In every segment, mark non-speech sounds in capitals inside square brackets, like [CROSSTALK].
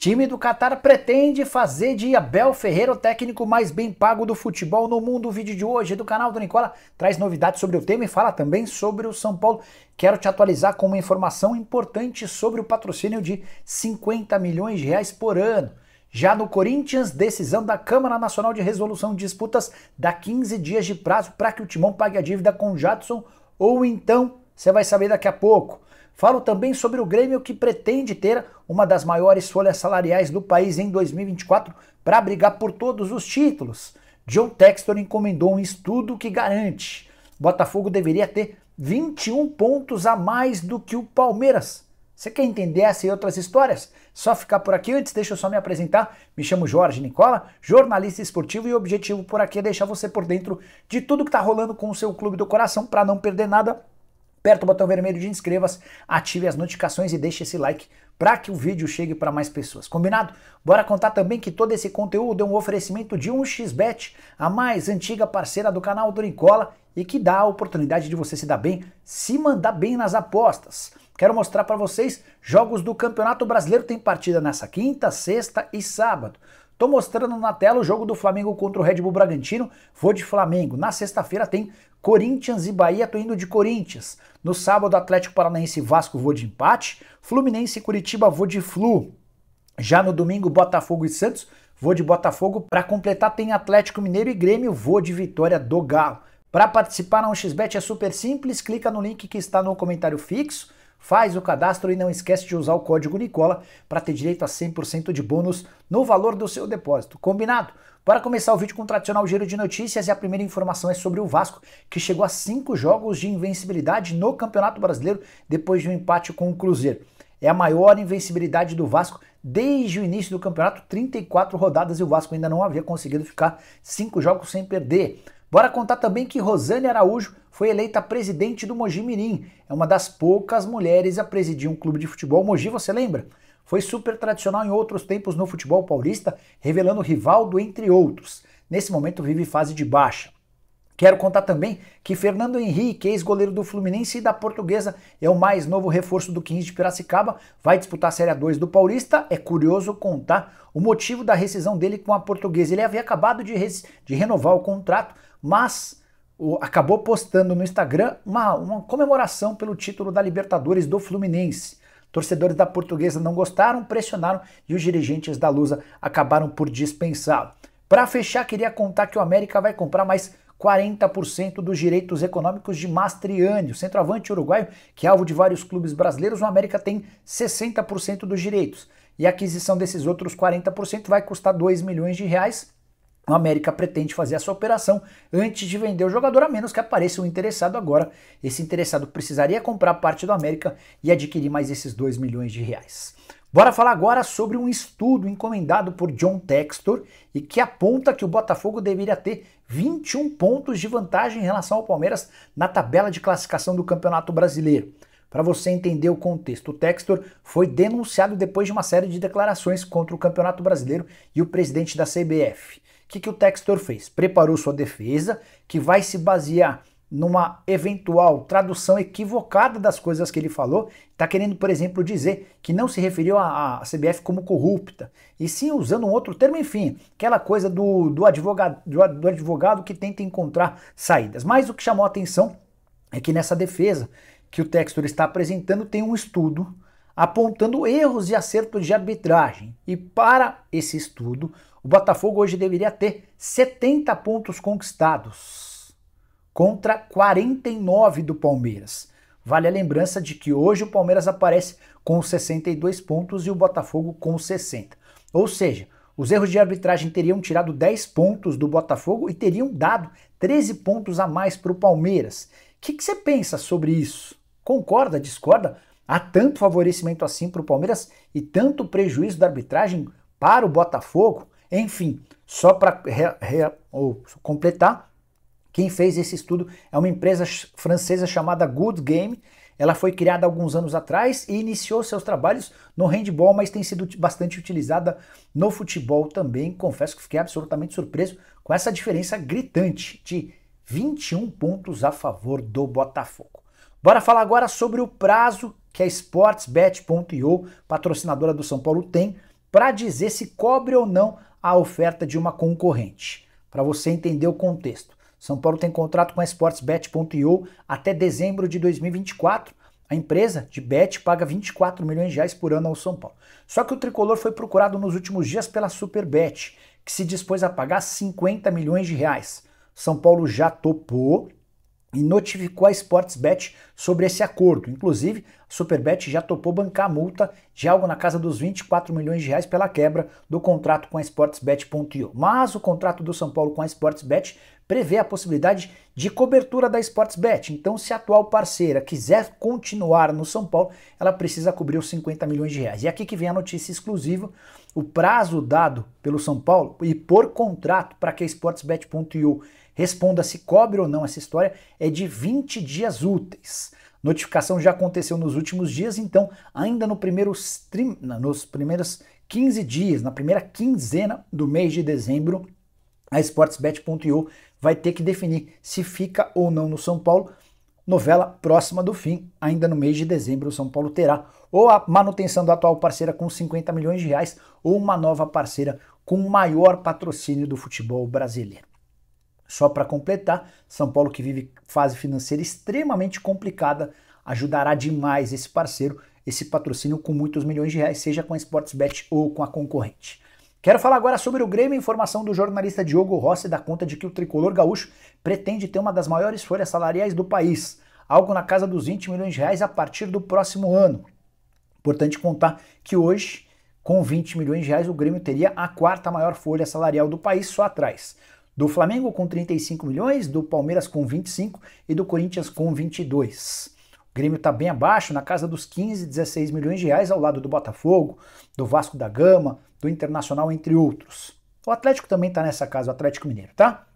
Time do Catar pretende fazer de Abel Ferreira o técnico mais bem pago do futebol no mundo. O vídeo de hoje é do canal do Nicola traz novidades sobre o tema e fala também sobre o São Paulo. Quero te atualizar com uma informação importante sobre o patrocínio de 50 milhões de reais por ano. Já no Corinthians, decisão da Câmara Nacional de Resolução de Disputas dá 15 dias de prazo para que o Timão pague a dívida com Jadson ou então você vai saber daqui a pouco. Falo também sobre o Grêmio que pretende ter uma das maiores folhas salariais do país em 2024 para brigar por todos os títulos. John Textor encomendou um estudo que garante. Botafogo deveria ter 21 pontos a mais do que o Palmeiras. Você quer entender essa e outras histórias? Só ficar por aqui antes, deixa eu só me apresentar. Me chamo Jorge Nicola, jornalista esportivo e o objetivo por aqui é deixar você por dentro de tudo que está rolando com o seu clube do coração para não perder nada Aperta o botão vermelho de inscreva-se, ative as notificações e deixe esse like para que o vídeo chegue para mais pessoas. Combinado? Bora contar também que todo esse conteúdo é um oferecimento de 1xBet, a mais antiga parceira do canal Dorincola e que dá a oportunidade de você se dar bem, se mandar bem nas apostas. Quero mostrar para vocês jogos do Campeonato Brasileiro tem partida nessa quinta, sexta e sábado. Tô mostrando na tela o jogo do Flamengo contra o Red Bull Bragantino. Vou de Flamengo. Na sexta-feira tem Corinthians e Bahia, tô indo de Corinthians. No sábado, Atlético Paranaense e Vasco, vou de empate. Fluminense e Curitiba, vou de Flu. Já no domingo, Botafogo e Santos, vou de Botafogo. Para completar, tem Atlético Mineiro e Grêmio, vou de vitória do Galo. Para participar na 1xBet é super simples, clica no link que está no comentário fixo Faz o cadastro e não esquece de usar o código Nicola para ter direito a 100% de bônus no valor do seu depósito. Combinado? Para começar o vídeo com o tradicional giro de notícias, e a primeira informação é sobre o Vasco, que chegou a cinco jogos de invencibilidade no Campeonato Brasileiro depois de um empate com o Cruzeiro. É a maior invencibilidade do Vasco desde o início do campeonato, 34 rodadas e o Vasco ainda não havia conseguido ficar cinco jogos sem perder. Bora contar também que Rosane Araújo foi eleita presidente do Mogi Mirim. É uma das poucas mulheres a presidir um clube de futebol. Mogi, você lembra? Foi super tradicional em outros tempos no futebol paulista, revelando Rivaldo, entre outros. Nesse momento vive fase de baixa. Quero contar também que Fernando Henrique, ex-goleiro do Fluminense e da Portuguesa, é o mais novo reforço do 15 de Piracicaba, vai disputar a Série 2 do Paulista. É curioso contar o motivo da rescisão dele com a Portuguesa. Ele havia acabado de, de renovar o contrato, mas o, acabou postando no Instagram uma, uma comemoração pelo título da Libertadores do Fluminense. Torcedores da Portuguesa não gostaram, pressionaram e os dirigentes da Lusa acabaram por dispensá-lo. Para fechar, queria contar que o América vai comprar mais 40% dos direitos econômicos de Mastriani, o centroavante uruguaio, que é alvo de vários clubes brasileiros, o América tem 60% dos direitos. E a aquisição desses outros 40% vai custar 2 milhões de reais o América pretende fazer essa operação antes de vender o jogador, a menos que apareça um interessado agora. Esse interessado precisaria comprar parte do América e adquirir mais esses 2 milhões de reais. Bora falar agora sobre um estudo encomendado por John Textor e que aponta que o Botafogo deveria ter 21 pontos de vantagem em relação ao Palmeiras na tabela de classificação do Campeonato Brasileiro. Para você entender o contexto, o Textor foi denunciado depois de uma série de declarações contra o Campeonato Brasileiro e o presidente da CBF que, que o Textor fez? Preparou sua defesa, que vai se basear numa eventual tradução equivocada das coisas que ele falou, está querendo, por exemplo, dizer que não se referiu à CBF como corrupta, e sim usando um outro termo, enfim, aquela coisa do, do, advogado, do, advogado que tenta encontrar saídas. Mas o que chamou a atenção é que nessa defesa que o Textor está apresentando tem um estudo apontando erros e acertos de arbitragem. E para esse estudo, o Botafogo hoje deveria ter 70 pontos conquistados contra 49 do Palmeiras. Vale a lembrança de que hoje o Palmeiras aparece com 62 pontos e o Botafogo com 60. Ou seja, os erros de arbitragem teriam tirado 10 pontos do Botafogo e teriam dado 13 pontos a mais para o Palmeiras. O que você pensa sobre isso? Concorda, discorda? Há tanto favorecimento assim para o Palmeiras e tanto prejuízo da arbitragem para o Botafogo. Enfim, só para completar, quem fez esse estudo é uma empresa francesa chamada Good Game. Ela foi criada alguns anos atrás e iniciou seus trabalhos no handball, mas tem sido bastante utilizada no futebol também. Confesso que fiquei absolutamente surpreso com essa diferença gritante de 21 pontos a favor do Botafogo. Bora falar agora sobre o prazo que a sportsbet.io, patrocinadora do São Paulo, tem para dizer se cobre ou não a oferta de uma concorrente. Para você entender o contexto. São Paulo tem contrato com a sportsbet.io até dezembro de 2024. A empresa de bet paga 24 milhões de reais por ano ao São Paulo. Só que o tricolor foi procurado nos últimos dias pela Superbet, que se dispôs a pagar 50 milhões de reais. São Paulo já topou e notificou a Sportsbet sobre esse acordo. Inclusive, a Superbet já topou bancar a multa de algo na casa dos 24 milhões de reais pela quebra do contrato com a Sportsbet.io. Mas o contrato do São Paulo com a Sportsbet prevê a possibilidade de cobertura da Sportsbet. Então, se a atual parceira quiser continuar no São Paulo, ela precisa cobrir os 50 milhões de reais. E é aqui que vem a notícia exclusiva: o prazo dado pelo São Paulo e por contrato para que a Sportsbet.io Responda se cobre ou não essa história é de 20 dias úteis. Notificação já aconteceu nos últimos dias, então ainda no primeiro stream, nos primeiros 15 dias, na primeira quinzena do mês de dezembro, a sportsbet.io vai ter que definir se fica ou não no São Paulo. Novela próxima do fim, ainda no mês de dezembro, o São Paulo terá ou a manutenção da atual parceira com 50 milhões de reais ou uma nova parceira com o maior patrocínio do futebol brasileiro. Só para completar, São Paulo que vive fase financeira extremamente complicada, ajudará demais esse parceiro, esse patrocínio com muitos milhões de reais, seja com a Sportsbet ou com a concorrente. Quero falar agora sobre o Grêmio, informação do jornalista Diogo Rossi da conta de que o tricolor gaúcho pretende ter uma das maiores folhas salariais do país, algo na casa dos 20 milhões de reais a partir do próximo ano. Importante contar que hoje, com 20 milhões de reais, o Grêmio teria a quarta maior folha salarial do país, só atrás do Flamengo com 35 milhões, do Palmeiras com 25 e do Corinthians com 22. O Grêmio está bem abaixo, na casa dos 15, 16 milhões de reais, ao lado do Botafogo, do Vasco da Gama, do Internacional, entre outros. O Atlético também está nessa casa, o Atlético Mineiro, tá?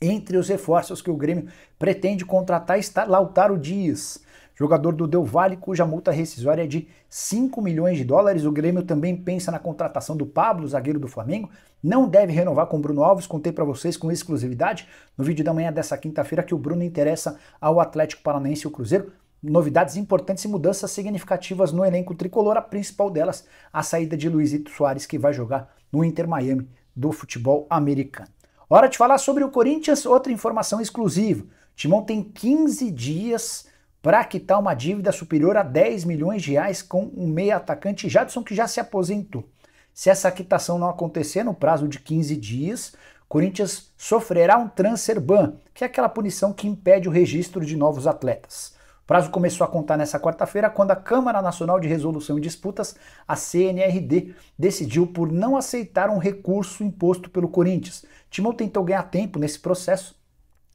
Entre os reforços que o Grêmio pretende contratar está Lautaro Dias, jogador do Del Valle, cuja multa rescisória é de 5 milhões de dólares. O Grêmio também pensa na contratação do Pablo, zagueiro do Flamengo, não deve renovar com o Bruno Alves. Contei para vocês com exclusividade no vídeo da manhã dessa quinta-feira que o Bruno interessa ao Atlético Paranaense e o Cruzeiro. Novidades importantes e mudanças significativas no elenco tricolor, a principal delas, a saída de Luizito Soares, que vai jogar no Inter Miami do futebol americano. Hora de falar sobre o Corinthians, outra informação exclusiva. Timão tem 15 dias para quitar uma dívida superior a 10 milhões de reais com o meia atacante Jadson, que já se aposentou. Se essa quitação não acontecer no prazo de 15 dias, Corinthians sofrerá um transfer ban, que é aquela punição que impede o registro de novos atletas. O prazo começou a contar nessa quarta-feira, quando a Câmara Nacional de Resolução de Disputas, a CNRD, decidiu por não aceitar um recurso imposto pelo Corinthians. Timão tentou ganhar tempo nesse processo.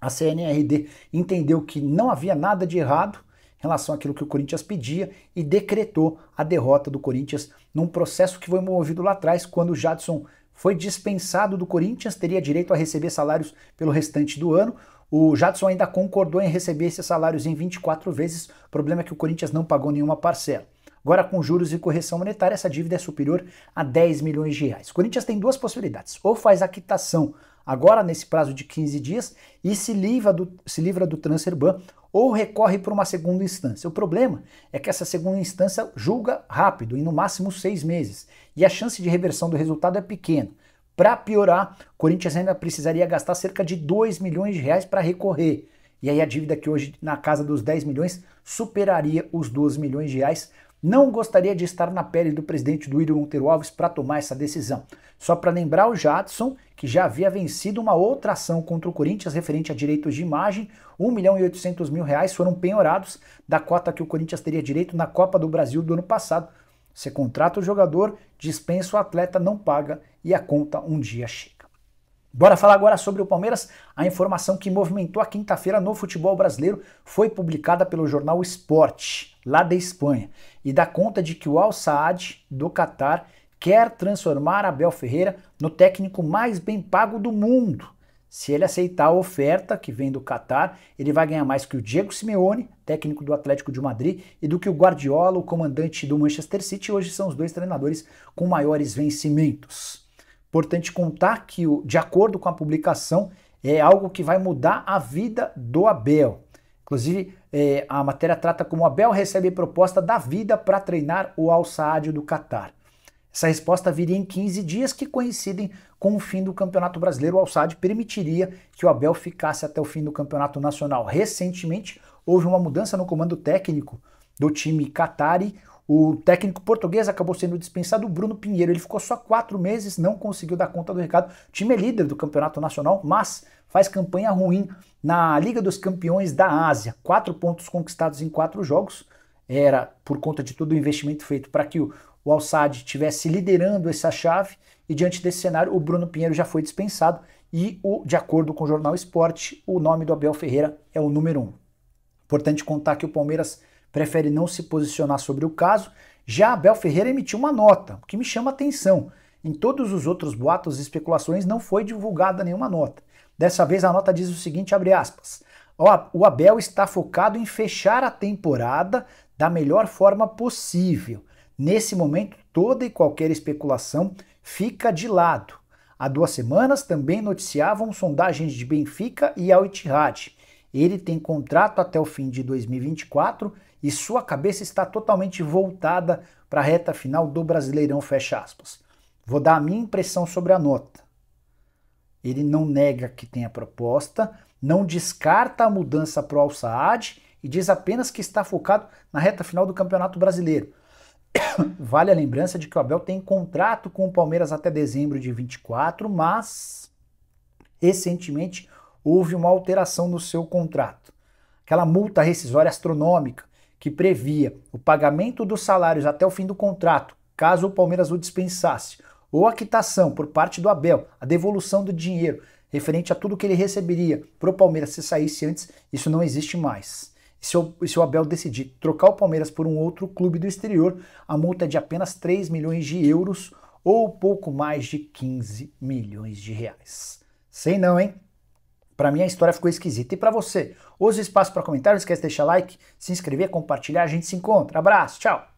A CNRD entendeu que não havia nada de errado relação àquilo que o Corinthians pedia e decretou a derrota do Corinthians num processo que foi movido lá atrás, quando o Jadson foi dispensado do Corinthians, teria direito a receber salários pelo restante do ano. O Jadson ainda concordou em receber esses salários em 24 vezes, o problema é que o Corinthians não pagou nenhuma parcela. Agora, com juros e correção monetária, essa dívida é superior a 10 milhões de reais. O Corinthians tem duas possibilidades: ou faz a quitação agora nesse prazo de 15 dias e se livra do, se livra do transfer ban, ou recorre para uma segunda instância. O problema é que essa segunda instância julga rápido, em no máximo seis meses, e a chance de reversão do resultado é pequena. Para piorar, Corinthians ainda precisaria gastar cerca de 2 milhões de reais para recorrer. E aí a dívida que hoje na casa dos 10 milhões superaria os 12 milhões de reais. Não gostaria de estar na pele do presidente do Ídolo Monteiro Alves para tomar essa decisão. Só para lembrar o Jadson que já havia vencido uma outra ação contra o Corinthians referente a direitos de imagem. 1 milhão e 800 mil reais foram penhorados da cota que o Corinthians teria direito na Copa do Brasil do ano passado. Você contrata o jogador, dispensa o atleta, não paga e a conta um dia chega. Bora falar agora sobre o Palmeiras. A informação que movimentou a quinta-feira no futebol brasileiro foi publicada pelo jornal Esporte, lá da Espanha, e dá conta de que o Al Saad, do Catar, quer transformar Abel Ferreira no técnico mais bem pago do mundo. Se ele aceitar a oferta que vem do Catar, ele vai ganhar mais que o Diego Simeone, técnico do Atlético de Madrid, e do que o Guardiola, o comandante do Manchester City. Hoje são os dois treinadores com maiores vencimentos. Importante contar que, de acordo com a publicação, é algo que vai mudar a vida do Abel. Inclusive, é, a matéria trata como Abel recebe proposta da vida para treinar o Al-Saad do Catar. Essa resposta viria em 15 dias, que coincidem com o fim do Campeonato Brasileiro. O Alçade permitiria que o Abel ficasse até o fim do Campeonato Nacional. Recentemente, houve uma mudança no comando técnico do time Qatari. O técnico português acabou sendo dispensado, o Bruno Pinheiro. Ele ficou só quatro meses, não conseguiu dar conta do recado. O time é líder do Campeonato Nacional, mas faz campanha ruim na Liga dos Campeões da Ásia. Quatro pontos conquistados em quatro jogos. Era por conta de todo o investimento feito para que o, o al estivesse liderando essa chave, e diante desse cenário, o Bruno Pinheiro já foi dispensado, e o, de acordo com o jornal Esporte, o nome do Abel Ferreira é o número 1. Um. Importante contar que o Palmeiras prefere não se posicionar sobre o caso, já Abel Ferreira emitiu uma nota, o que me chama atenção. Em todos os outros boatos e especulações não foi divulgada nenhuma nota. Dessa vez a nota diz o seguinte, abre aspas: "O Abel está focado em fechar a temporada da melhor forma possível. Nesse momento, toda e qualquer especulação fica de lado. Há duas semanas também noticiavam sondagens de Benfica e Al Ittihad. Ele tem contrato até o fim de 2024 e sua cabeça está totalmente voltada para a reta final do Brasileirão, fecha aspas. Vou dar a minha impressão sobre a nota. Ele não nega que tem a proposta, não descarta a mudança para o Al-Saad e diz apenas que está focado na reta final do Campeonato Brasileiro. [COUGHS] Vale a lembrança de que o Abel tem contrato com o Palmeiras até dezembro de 24, mas recentemente houve uma alteração no seu contrato. Aquela multa rescisória astronômica que previa o pagamento dos salários até o fim do contrato, caso o Palmeiras o dispensasse, ou a quitação por parte do Abel, a devolução do dinheiro referente a tudo que ele receberia para o Palmeiras se saísse antes, isso não existe mais. E se, o, se o Abel decidir trocar o Palmeiras por um outro clube do exterior, a multa é de apenas 3 milhões de euros ou pouco mais de 15 milhões de reais. Sei não, hein? Para mim a história ficou esquisita. E para você? Use o espaço para comentários, esquece de deixar like, se inscrever, compartilhar, a gente se encontra. Abraço, tchau!